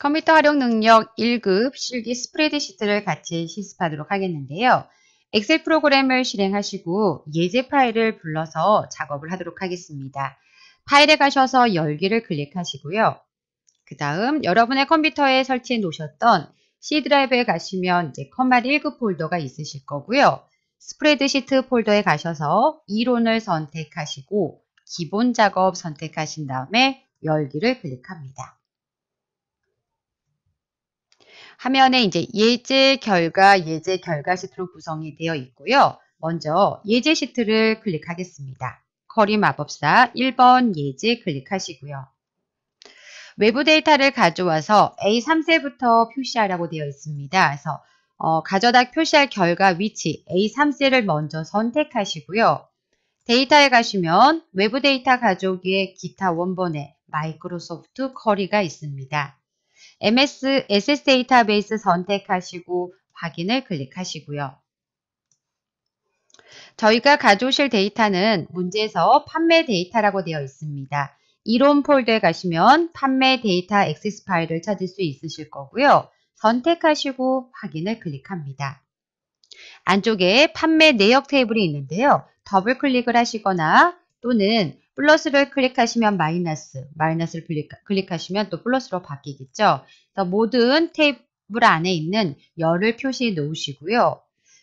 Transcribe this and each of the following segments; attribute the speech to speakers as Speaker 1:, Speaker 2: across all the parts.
Speaker 1: 컴퓨터 활용 능력 1급 실기 스프레드시트를 같이 실습하도록 하겠는데요. 엑셀 프로그램을 실행하시고 예제 파일을 불러서 작업을 하도록 하겠습니다. 파일에 가셔서 열기를 클릭하시고요. 그 다음 여러분의 컴퓨터에 설치해 놓으셨던 C 드라이브에 가시면 이제 컴마 1급 폴더가 있으실 거고요. 스프레드시트 폴더에 가셔서 이론을 선택하시고 기본 작업 선택하신 다음에 열기를 클릭합니다. 화면에 이제 예제 결과, 예제 결과 시트로 구성이 되어 있고요. 먼저 예제 시트를 클릭하겠습니다. 커리 마법사 1번 예제 클릭하시고요. 외부 데이터를 가져와서 a 3세부터 표시하라고 되어 있습니다. 그래서 어, 가져다 표시할 결과 위치 a 3세를 먼저 선택하시고요. 데이터에 가시면 외부 데이터 가져오기에 기타 원본에 마이크로소프트 커리가 있습니다. MS SS 데이터베이스 선택하시고 확인을 클릭하시고요. 저희가 가져오실 데이터는 문제에서 판매 데이터라고 되어 있습니다. 이론 폴더에 가시면 판매 데이터 액세스 파일을 찾을 수 있으실 거고요. 선택하시고 확인을 클릭합니다. 안쪽에 판매 내역 테이블이 있는데요. 더블 클릭을 하시거나 또는 플러스를 클릭하시면 마이너스, 마이너스를 클릭, 하시면또 플러스로 바뀌겠죠. 그래서 모든 테이블 안에 있는 열을 표시해 놓으시고요.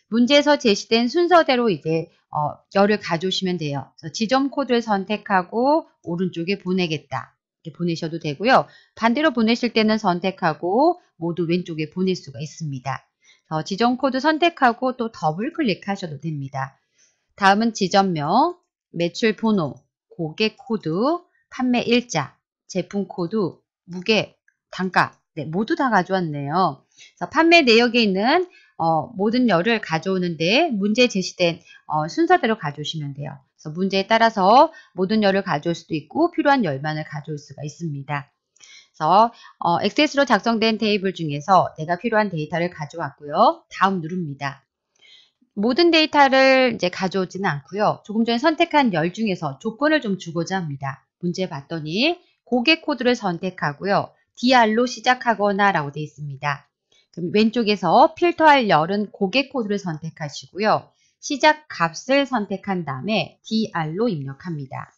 Speaker 1: 문제에서 제시된 순서대로 이제 어, 열을 가져오시면 돼요. 그래서 지점 코드를 선택하고 오른쪽에 보내겠다. 이렇게 보내셔도 되고요. 반대로 보내실 때는 선택하고 모두 왼쪽에 보낼 수가 있습니다. 그래서 지점 코드 선택하고 또 더블 클릭하셔도 됩니다. 다음은 지점명, 매출 번호, 고객 코드, 판매 일자, 제품 코드, 무게, 단가 네, 모두 다 가져왔네요. 자, 판매 내역에 있는 어, 모든 열을 가져오는데 문제 제시된 어, 순서대로 가져오시면 돼요. 그래서 문제에 따라서 모든 열을 가져올 수도 있고 필요한 열만을 가져올 수가 있습니다. 그래서 어, 엑스로 작성된 테이블 중에서 내가 필요한 데이터를 가져왔고요. 다음 누릅니다. 모든 데이터를 이제 가져오지는 않고요. 조금 전에 선택한 열 중에서 조건을 좀 주고자 합니다. 문제 봤더니 고객 코드를 선택하고요. DR로 시작하거나 라고 되어 있습니다. 그럼 왼쪽에서 필터할 열은 고객 코드를 선택하시고요. 시작 값을 선택한 다음에 DR로 입력합니다.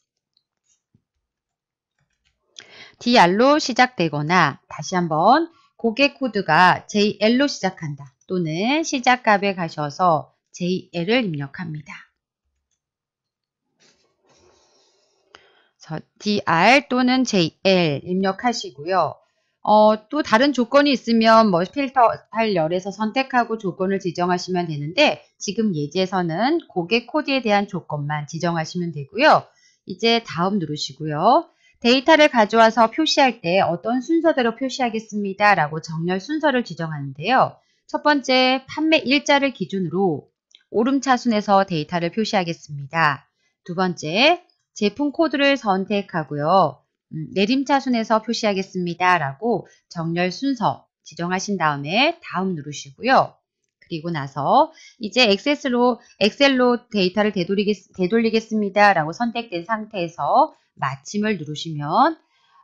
Speaker 1: DR로 시작되거나 다시 한번 고객 코드가 JL로 시작한다 또는 시작값에 가셔서 JL을 입력합니다. DR 또는 JL 입력하시고요. 어, 또 다른 조건이 있으면 뭐 필터 할 열에서 선택하고 조건을 지정하시면 되는데 지금 예제에서는 고객 코드에 대한 조건만 지정하시면 되고요. 이제 다음 누르시고요. 데이터를 가져와서 표시할 때 어떤 순서대로 표시하겠습니다 라고 정렬 순서를 지정하는데요. 첫 번째 판매 일자를 기준으로 오름차순에서 데이터를 표시하겠습니다. 두 번째, 제품 코드를 선택하고요. 음, 내림차순에서 표시하겠습니다. 라고 정렬 순서 지정하신 다음에 다음 누르시고요. 그리고 나서 이제 엑셀로, 엑셀로 데이터를 되돌리겠, 되돌리겠습니다. 라고 선택된 상태에서 마침을 누르시면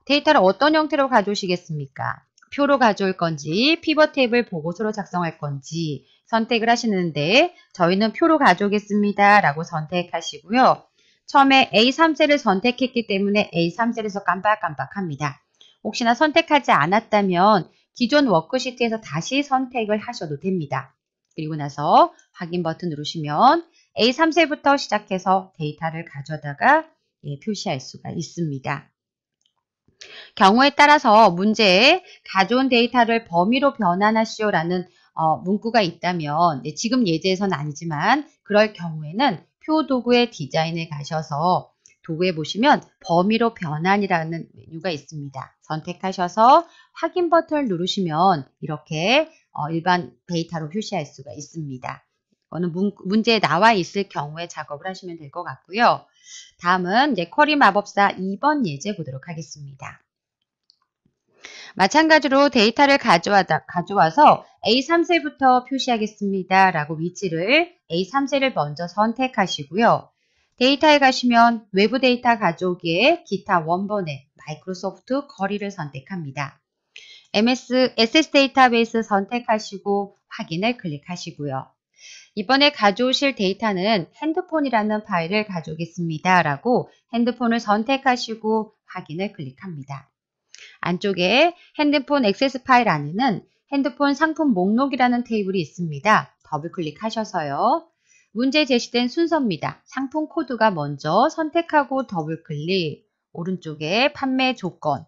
Speaker 1: 데이터를 어떤 형태로 가져오시겠습니까? 표로 가져올 건지 피벗 탭을 보고서로 작성할 건지 선택을 하시는데 저희는 표로 가져오겠습니다 라고 선택하시고요. 처음에 A3셀을 선택했기 때문에 A3셀에서 깜빡깜빡합니다. 혹시나 선택하지 않았다면 기존 워크시트에서 다시 선택을 하셔도 됩니다. 그리고 나서 확인 버튼 누르시면 A3셀부터 시작해서 데이터를 가져다가 예, 표시할 수가 있습니다. 경우에 따라서 문제에 가져온 데이터를 범위로 변환하시오라는 어, 문구가 있다면 네, 지금 예제에서는 아니지만 그럴 경우에는 표 도구의 디자인에 가셔서 도구에 보시면 범위로 변환이라는 메뉴가 있습니다. 선택하셔서 확인 버튼을 누르시면 이렇게 어, 일반 데이터로 표시할 수가 있습니다. 어느 문, 문제에 나와 있을 경우에 작업을 하시면 될 것 같고요. 다음은 이제 쿼리 마법사 2번 예제 보도록 하겠습니다. 마찬가지로 데이터를 가져와다, 가져와서 a 3세부터 표시하겠습니다. 라고 위치를 a 3세를 먼저 선택하시고요. 데이터에 가시면 외부 데이터 가져오기에 기타 원본의 마이크로소프트 거리를 선택합니다. MS, SS 데이터베이스 선택하시고 확인을 클릭하시고요. 이번에 가져오실 데이터는 핸드폰이라는 파일을 가져오겠습니다. 라고 핸드폰을 선택하시고 확인을 클릭합니다. 안쪽에 핸드폰 액세스 파일 안에는 핸드폰 상품 목록이라는 테이블이 있습니다. 더블 클릭하셔서요. 문제 제시된 순서입니다. 상품 코드가 먼저 선택하고 더블 클릭. 오른쪽에 판매 조건.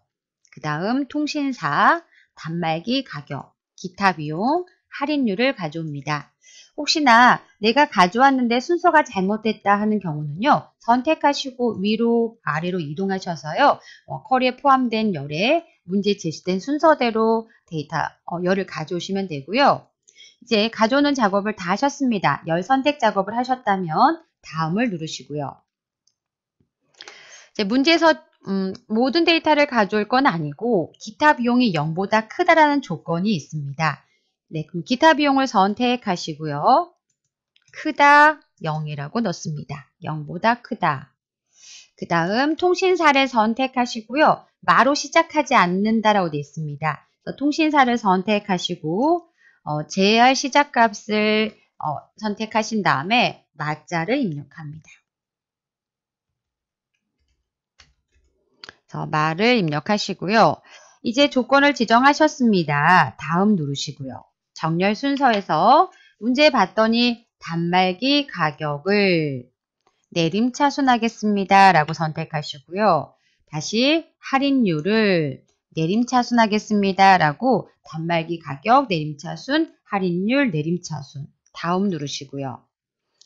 Speaker 1: 그 다음 통신사, 단말기 가격, 기타 비용, 할인율을 가져옵니다. 혹시나 내가 가져왔는데 순서가 잘못됐다 하는 경우는요. 선택하시고 위로 아래로 이동하셔서요. 어, 커리에 포함된 열에 문제 제시된 순서대로 데이터 어, 열을 가져오시면 되고요. 이제 가져오는 작업을 다 하셨습니다. 열 선택 작업을 하셨다면 다음을 누르시고요. 이제 문제에서 음, 모든 데이터를 가져올 건 아니고 기타 비용이 0보다 크다라는 조건이 있습니다. 네, 그럼 기타 비용을 선택하시고요. 크다 0이라고 넣습니다. 0보다 크다. 그 다음 통신사를 선택하시고요. 마로 시작하지 않는다라고 되어 있습니다. 통신사를 선택하시고 어, JR 시작값을 어, 선택하신 다음에 마자를 입력합니다. 그 말을 입력하시고요. 이제 조건을 지정하셨습니다. 다음 누르시고요. 정렬 순서에서 문제 봤더니 단말기 가격을 내림차순하겠습니다. 라고 선택하시고요. 다시 할인율을 내림차순하겠습니다. 라고 단말기 가격, 내림차순, 할인율, 내림차순 다음 누르시고요.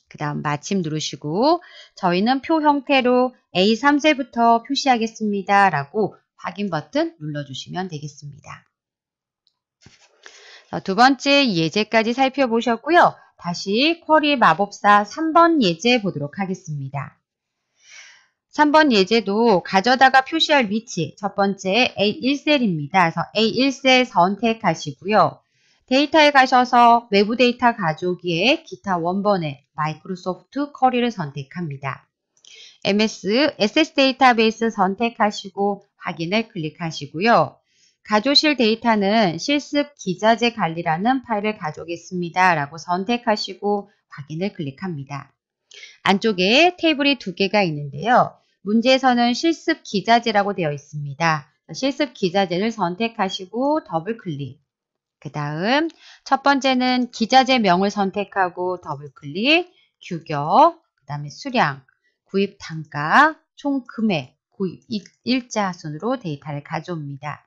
Speaker 1: 그 다음 마침 누르시고 저희는 표 형태로 A3세부터 표시하겠습니다. 라고 확인 버튼 눌러주시면 되겠습니다. 두 번째 예제까지 살펴보셨고요. 다시 쿼리 마법사 3번 예제 보도록 하겠습니다. 3번 예제도 가져다가 표시할 위치 첫 번째 A1셀입니다. 그래서 A1셀 선택하시고요. 데이터에 가셔서 외부 데이터 가져오기에 기타 원본에 마이크로소프트 쿼리를 선택합니다. MS SS 데이터베이스 선택하시고 확인을 클릭하시고요. 가조실 데이터는 실습 기자재 관리라는 파일을 가져오겠습니다. 라고 선택하시고 확인을 클릭합니다. 안쪽에 테이블이 두 개가 있는데요. 문제에서는 실습 기자재라고 되어 있습니다. 실습 기자재를 선택하시고 더블 클릭. 그 다음 첫 번째는 기자재 명을 선택하고 더블 클릭, 규격, 그 다음에 수량, 구입 단가, 총 금액, 구입 일자 순으로 데이터를 가져옵니다.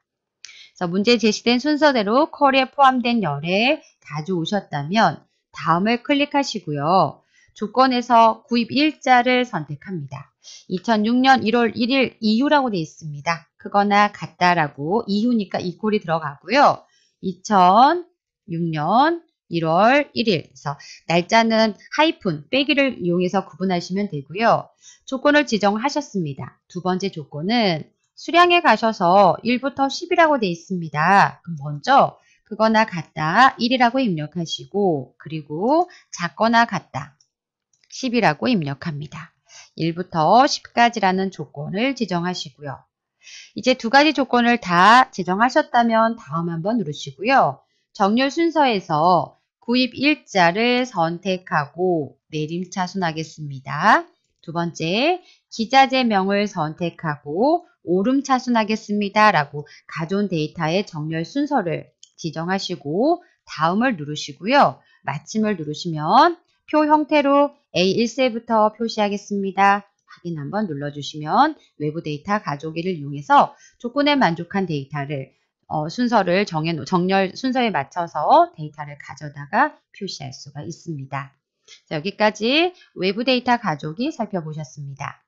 Speaker 1: 자, 문제 제시된 순서대로 컬에 포함된 열에 가져오셨다면 다음을 클릭하시고요. 조건에서 구입 일자를 선택합니다. 2006년 1월 1일 이후라고 되어 있습니다. 크거나 같다라고 이후니까 이퀄이 들어가고요. 2006년 1월 1일. 그래서 날짜는 하이픈, 빼기를 이용해서 구분하시면 되고요. 조건을 지정하셨습니다. 두 번째 조건은 수량에 가셔서 1부터 10이라고 되어 있습니다. 그럼 먼저 그거나 같다 1이라고 입력하시고 그리고 작거나 같다 10이라고 입력합니다. 1부터 10까지라는 조건을 지정하시고요. 이제 두 가지 조건을 다 지정하셨다면 다음 한번 누르시고요. 정렬 순서에서 구입 일자를 선택하고 내림차순 하겠습니다. 두 번째, 기자재명을 선택하고 오름차순하겠습니다. 라고 가져 데이터의 정렬 순서를 지정하시고 다음을 누르시고요. 마침을 누르시면 표 형태로 a 1세부터 표시하겠습니다. 확인 한번 눌러주시면 외부 데이터 가져오기를 이용해서 조건에 만족한 데이터를 어, 순서를 정해 정렬 순서에 맞춰서 데이터를 가져다가 표시할 수가 있습니다. 자, 여기까지 외부 데이터 가족이 살펴보셨습니다.